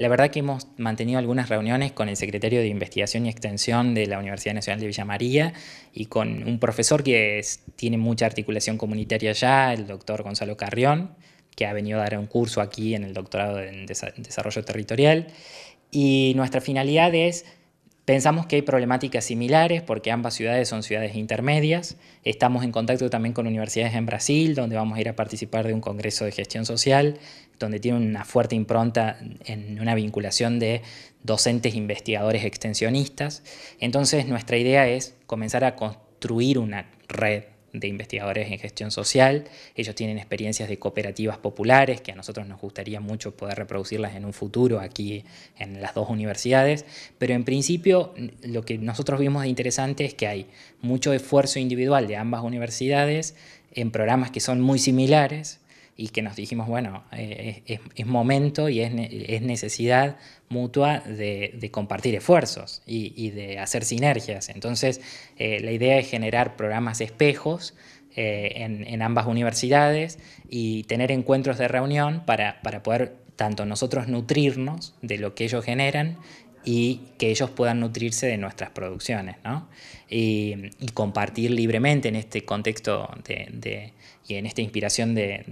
La verdad que hemos mantenido algunas reuniones con el secretario de Investigación y Extensión de la Universidad Nacional de Villa María y con un profesor que tiene mucha articulación comunitaria ya, el doctor Gonzalo Carrión, que ha venido a dar un curso aquí en el doctorado en Desarrollo Territorial. Y nuestra finalidad es Pensamos que hay problemáticas similares porque ambas ciudades son ciudades intermedias. Estamos en contacto también con universidades en Brasil, donde vamos a ir a participar de un congreso de gestión social donde tiene una fuerte impronta en una vinculación de docentes investigadores extensionistas. Entonces nuestra idea es comenzar a construir una red de investigadores en gestión social. Ellos tienen experiencias de cooperativas populares que a nosotros nos gustaría mucho poder reproducirlas en un futuro aquí en las dos universidades. Pero en principio lo que nosotros vimos de interesante es que hay mucho esfuerzo individual de ambas universidades en programas que son muy similares y que nos dijimos, bueno, eh, es, momento y es, necesidad mutua de, compartir esfuerzos y, de hacer sinergias. Entonces, eh, la idea es generar programas espejos eh, en, ambas universidades y tener encuentros de reunión para, para poder tanto nosotros nutrirnos de lo que ellos generan y que ellos puedan nutrirse de nuestras producciones, ¿no? y, compartir libremente en este contexto de, de, y en esta inspiración de,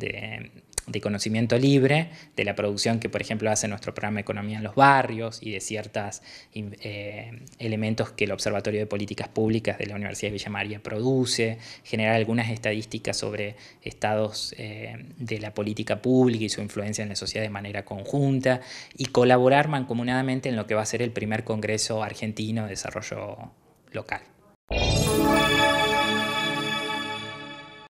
de conocimiento libre, de la producción que, por ejemplo, hace nuestro programa Economía en los Barrios y de ciertos eh, elementos que el Observatorio de Políticas Públicas de la Universidad de Villa María produce, generar algunas estadísticas sobre estados eh, de la política pública y su influencia en la sociedad de manera conjunta y colaborar mancomunadamente en lo que va a ser el primer Congreso Argentino de Desarrollo Local.